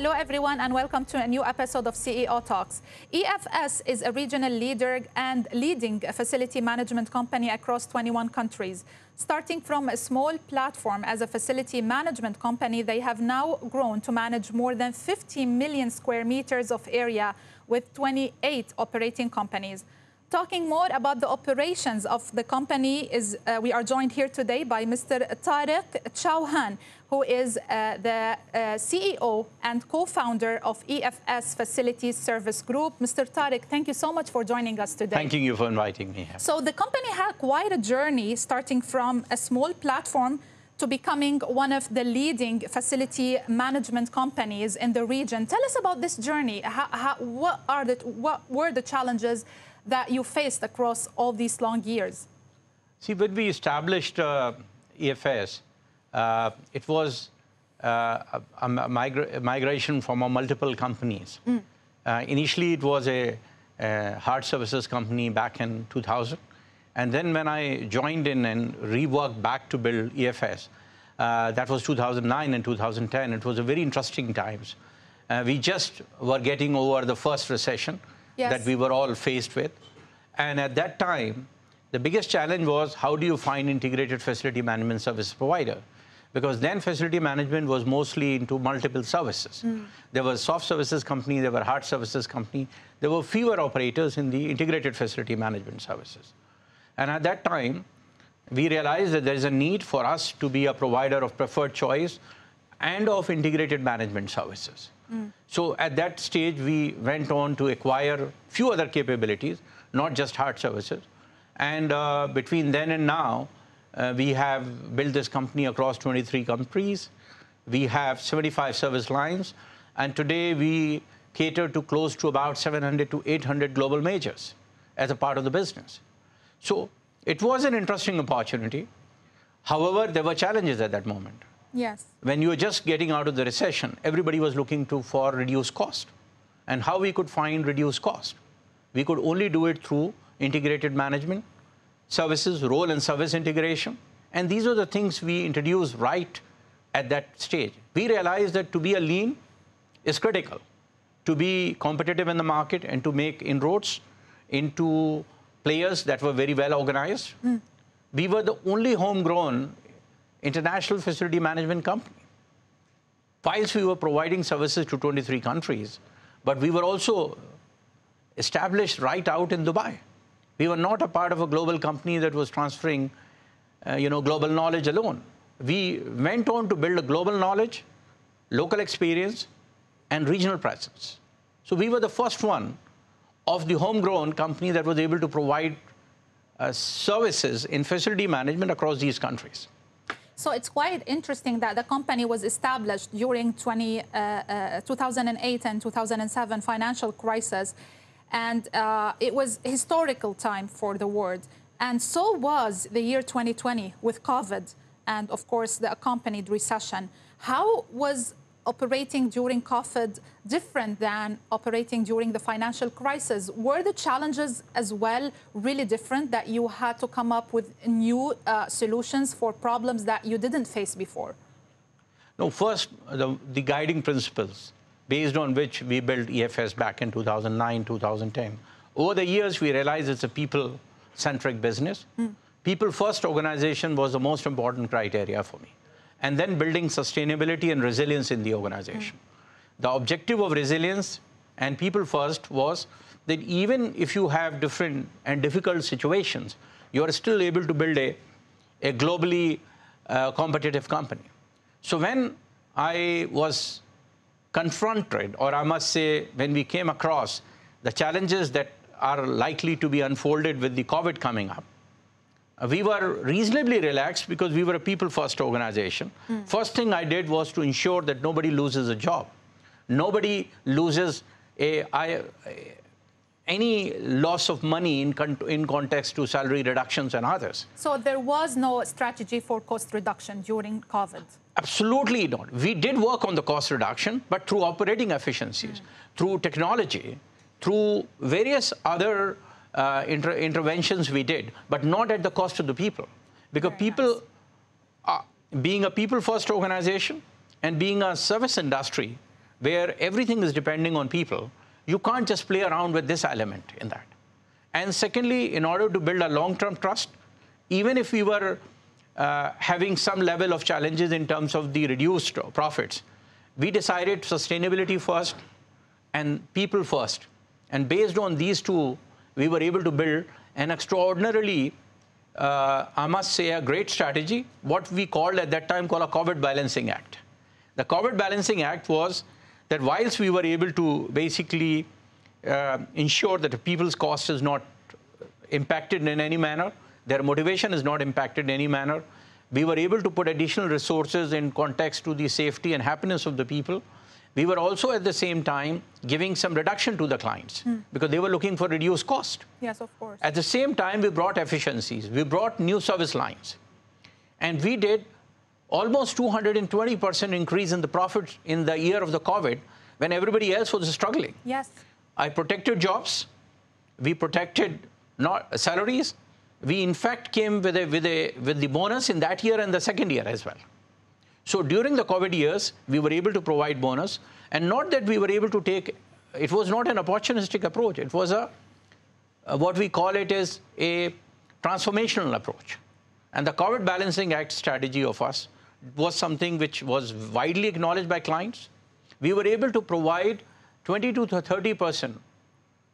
hello everyone and welcome to a new episode of CEO Talks. EFS is a regional leader and leading facility management company across 21 countries. Starting from a small platform as a facility management company, they have now grown to manage more than 50 million square meters of area with 28 operating companies. Talking more about the operations of the company, is uh, we are joined here today by Mr. Tariq Chauhan, who is uh, the uh, CEO and co-founder of EFS Facilities Service Group. Mr. Tarek, thank you so much for joining us today. Thanking you for inviting me. So the company had quite a journey starting from a small platform to becoming one of the leading facility management companies in the region. Tell us about this journey. How, how, what, are the, what were the challenges that you faced across all these long years? See, when we established uh, EFS, uh, it was uh, a, a migra migration from multiple companies. Mm. initially, it was a, a hard services company back in 2000. And then when I joined in and reworked back to build EFS, uh, that was 2009 and 2010. It was a very interesting times. Uh, we just were getting over the first recession yes. that we were all faced with. And at that time, the biggest challenge was how do you find integrated facility management service provider? because then facility management was mostly into multiple services. Mm. There was soft services company, there were hard services company. There were fewer operators in the integrated facility management services. And at that time, we realized that there is a need for us to be a provider of preferred choice and of integrated management services. Mm. So at that stage, we went on to acquire few other capabilities, not just hard services. And uh, between then and now, uh, we have built this company across 23 countries. We have 75 service lines, and today we cater to close to about 700-800 to global majors as a part of the business. So it was an interesting opportunity. However, there were challenges at that moment. Yes. When you were just getting out of the recession, everybody was looking to for reduced cost and how we could find reduced cost. We could only do it through integrated management, services, role and service integration. And these are the things we introduced right at that stage. We realized that to be a lean is critical, to be competitive in the market and to make inroads into players that were very well organized. Mm. We were the only homegrown international facility management company. Whilst we were providing services to 23 countries, but we were also established right out in Dubai. We were not a part of a global company that was transferring, uh, you know, global knowledge alone. We went on to build a global knowledge, local experience, and regional presence. So we were the first one of the homegrown company that was able to provide uh, services in facility management across these countries. So it's quite interesting that the company was established during 20, uh, uh, 2008 and 2007 financial crisis and uh, it was historical time for the world. And so was the year 2020 with COVID and, of course, the accompanied recession. How was operating during COVID different than operating during the financial crisis? Were the challenges as well really different that you had to come up with new uh, solutions for problems that you didn't face before? No, first, the, the guiding principles based on which we built EFS back in 2009, 2010. Over the years, we realized it's a people-centric business. Mm. People-first organization was the most important criteria for me. And then building sustainability and resilience in the organization. Mm. The objective of resilience and people-first was that even if you have different and difficult situations, you are still able to build a, a globally uh, competitive company. So when I was confronted, or I must say, when we came across the challenges that are likely to be unfolded with the COVID coming up, uh, we were reasonably relaxed because we were a people first organization. Mm. First thing I did was to ensure that nobody loses a job. Nobody loses a, I, any loss of money in, in context to salary reductions and others. So there was no strategy for cost reduction during COVID? Absolutely not. We did work on the cost reduction, but through operating efficiencies, mm. through technology, through various other uh, inter interventions we did, but not at the cost of the people. Because Very people, nice. are, being a people first organization and being a service industry where everything is depending on people, you can't just play around with this element in that. And secondly, in order to build a long term trust, even if we were uh, having some level of challenges in terms of the reduced profits. We decided sustainability first and people first. And based on these two, we were able to build an extraordinarily, uh, I must say, a great strategy, what we called at that time called a COVID Balancing Act. The COVID Balancing Act was that whilst we were able to basically uh, ensure that the people's cost is not impacted in any manner, their motivation is not impacted in any manner. We were able to put additional resources in context to the safety and happiness of the people. We were also at the same time giving some reduction to the clients mm. because they were looking for reduced cost. Yes, of course. At the same time, we brought efficiencies. We brought new service lines. And we did almost 220% increase in the profit in the year of the COVID when everybody else was struggling. Yes. I protected jobs. We protected not salaries we in fact came with a, with a with the bonus in that year and the second year as well. So during the COVID years, we were able to provide bonus, and not that we were able to take. It was not an opportunistic approach. It was a, a what we call it is a transformational approach, and the COVID Balancing Act strategy of us was something which was widely acknowledged by clients. We were able to provide 20 to 30 percent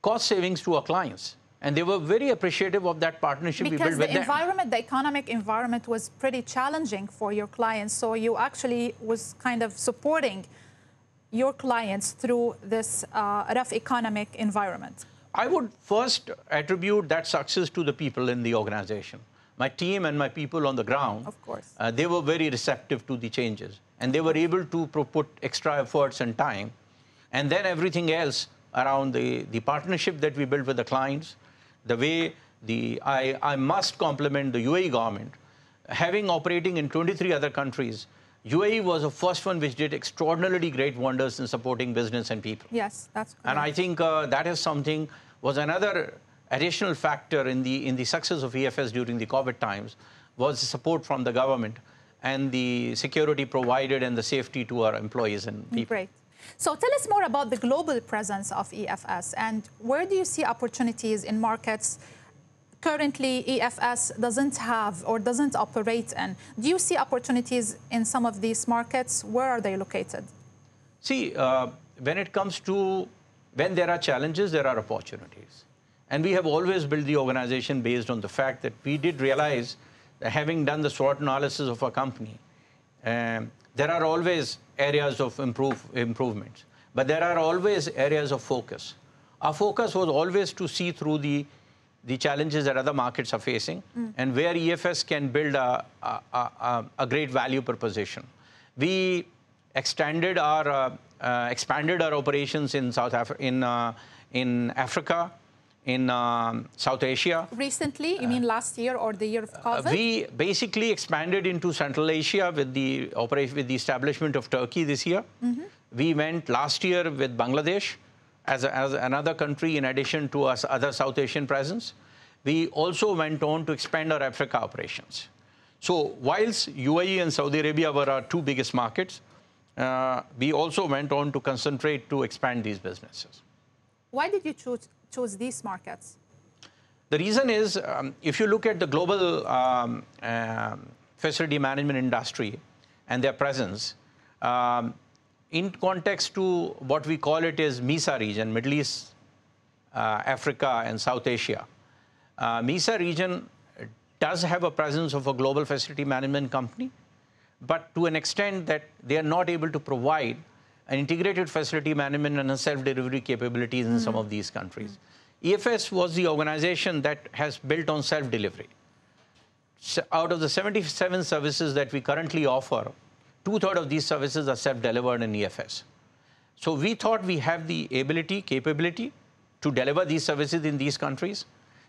cost savings to our clients and they were very appreciative of that partnership because the environment, them. the economic environment was pretty challenging for your clients. So you actually was kind of supporting your clients through this uh, rough economic environment. I would first attribute that success to the people in the organization. My team and my people on the ground, of course, uh, they were very receptive to the changes. And they were able to put extra efforts and time. And then everything else around the, the partnership that we built with the clients, the way the, I, I must compliment the UAE government. Having operating in 23 other countries, UAE was the first one which did extraordinarily great wonders in supporting business and people. Yes, that's correct. And I think uh, that is something, was another additional factor in the, in the success of EFS during the COVID times, was the support from the government and the security provided and the safety to our employees and people. Great. So tell us more about the global presence of EFS and where do you see opportunities in markets currently EFS doesn't have or doesn't operate in? Do you see opportunities in some of these markets? Where are they located? See, uh, when it comes to when there are challenges, there are opportunities. And we have always built the organization based on the fact that we did realize, having done the SWOT analysis of our company, um, there are always areas of improve, improvement, but there are always areas of focus. Our focus was always to see through the, the challenges that other markets are facing mm. and where EFS can build a, a, a, a, great value proposition. We extended our, uh, uh, expanded our operations in, South Af in, uh, in Africa, in um, South Asia. Recently, you mean uh, last year or the year of COVID? we basically expanded into Central Asia with the operation with the establishment of Turkey this year. Mm -hmm. We went last year with Bangladesh as, a, as another country in addition to our other South Asian presence. We also went on to expand our Africa operations. So whilst UAE and Saudi Arabia were our two biggest markets, uh, we also went on to concentrate to expand these businesses. Why did you choose chose these markets? The reason is um, if you look at the global um, uh, facility management industry and their presence, um, in context to what we call it is MISA region, Middle East, uh, Africa, and South Asia. Uh, MISA region does have a presence of a global facility management company, but to an extent that they are not able to provide an integrated facility management and a self-delivery capabilities in mm. some of hmm. these countries. Mm. EFS was the organization that has built on self-delivery. So out of the 77 services that we currently offer, two-thirds of these services are self-delivered in EFS. So we thought we have the ability, capability to deliver these services in these countries.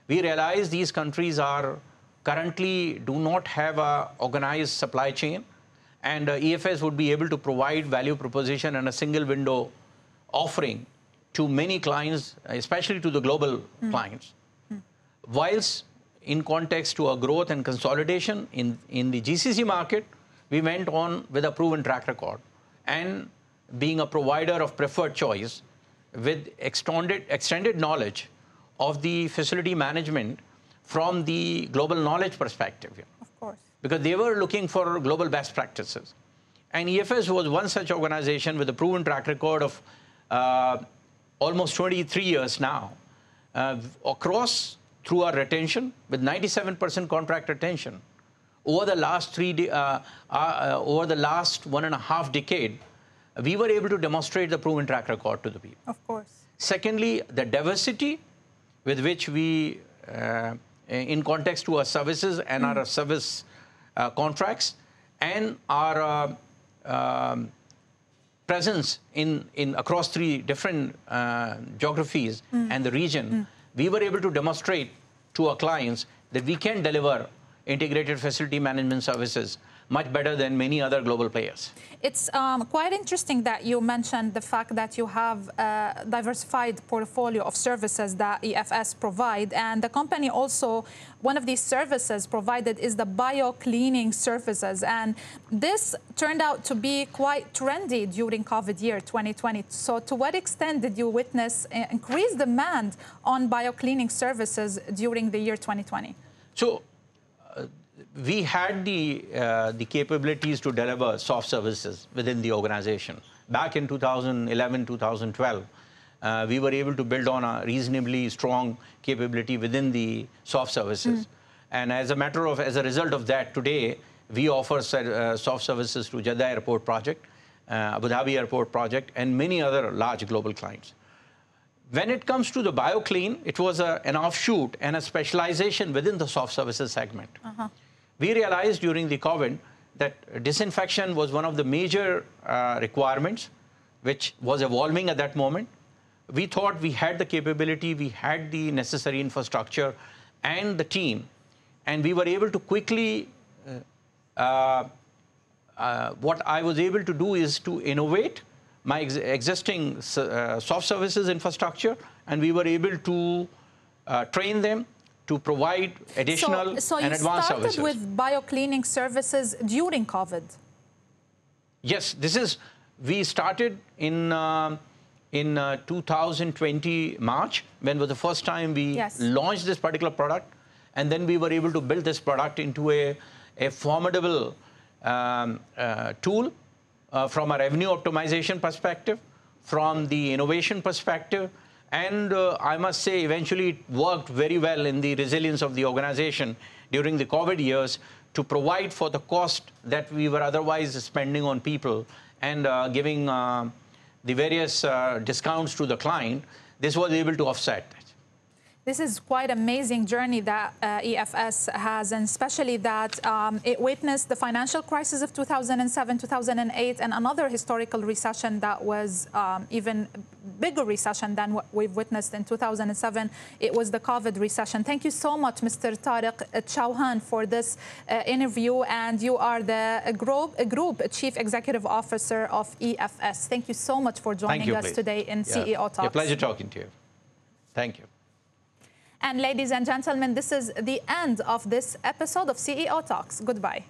We realise these countries are currently do not have a organized supply chain and uh, EFS would be able to provide value proposition and a single window offering to many clients, especially to the global mm. clients. Mm. Whilst in context to our growth and consolidation in, in the GCC market, we went on with a proven track record and being a provider of preferred choice with extended, extended knowledge of the facility management from the global knowledge perspective. Of course because they were looking for global best practices. And EFS was one such organization with a proven track record of uh, almost 23 years now uh, across through our retention with 97% contract retention over the last three uh, uh, uh, over the last one and a half decade we were able to demonstrate the proven track record to the people of course secondly the diversity with which we uh, in context to our services and mm. our hmm. service uh, contracts and our uh, um, presence in, in across three different uh, geographies mm. and the region, mm. we were able to demonstrate to our clients that we can deliver integrated facility management services much better than many other global players. It's um, quite interesting that you mentioned the fact that you have a diversified portfolio of services that EFS provide, and the company also, one of these services provided is the bio-cleaning services, and this turned out to be quite trendy during COVID year 2020. So to what extent did you witness uh, increased demand on bio-cleaning services during the year 2020? So we had the, uh, the capabilities to deliver soft services within the organization. Back in 2011, 2012, uh, we were able to build on a reasonably strong capability within the soft services. Mm. And as a matter of, as a result of that, today, we offer uh, soft services to Jeddah Airport project, uh, Abu Dhabi Airport project, and many other large global clients. When it comes to the BioClean, it was a, an offshoot and a specialization within the soft services segment. Uh -huh. We realized during the COVID that disinfection was one of the major uh, requirements which was evolving at that moment. We thought we had the capability, we had the necessary infrastructure and the team, and we were able to quickly. Uh, uh, uh what I was able to do is to innovate my ex existing uh, soft services infrastructure, and we were able to uh, train them to provide additional so, so and advanced services. So you started with biocleaning services during COVID. Yes, this is we started in um, uh, in 2020 March when was the first time we yes. launched this particular product, and then we were able to build this product into a a formidable um, uh, tool uh, from a revenue optimization perspective, from the innovation perspective, and uh, I must say eventually it worked very well in the resilience of the organization during the COVID years to provide for the cost that we were otherwise spending on people and uh, giving uh, the various uh, discounts to the client, this was able to offset. This is quite amazing journey that uh, EFS has, and especially that um, it witnessed the financial crisis of 2007, 2008, and another historical recession that was um, even bigger recession than what we've witnessed in 2007. It was the COVID recession. Thank you so much, Mr. Tariq uh, Chauhan, for this uh, interview, and you are the uh, group, uh, group, Chief Executive Officer of EFS. Thank you so much for joining you, us please. today in yeah. CEO Talks. A pleasure talking to you. Thank you. And ladies and gentlemen, this is the end of this episode of CEO Talks. Goodbye.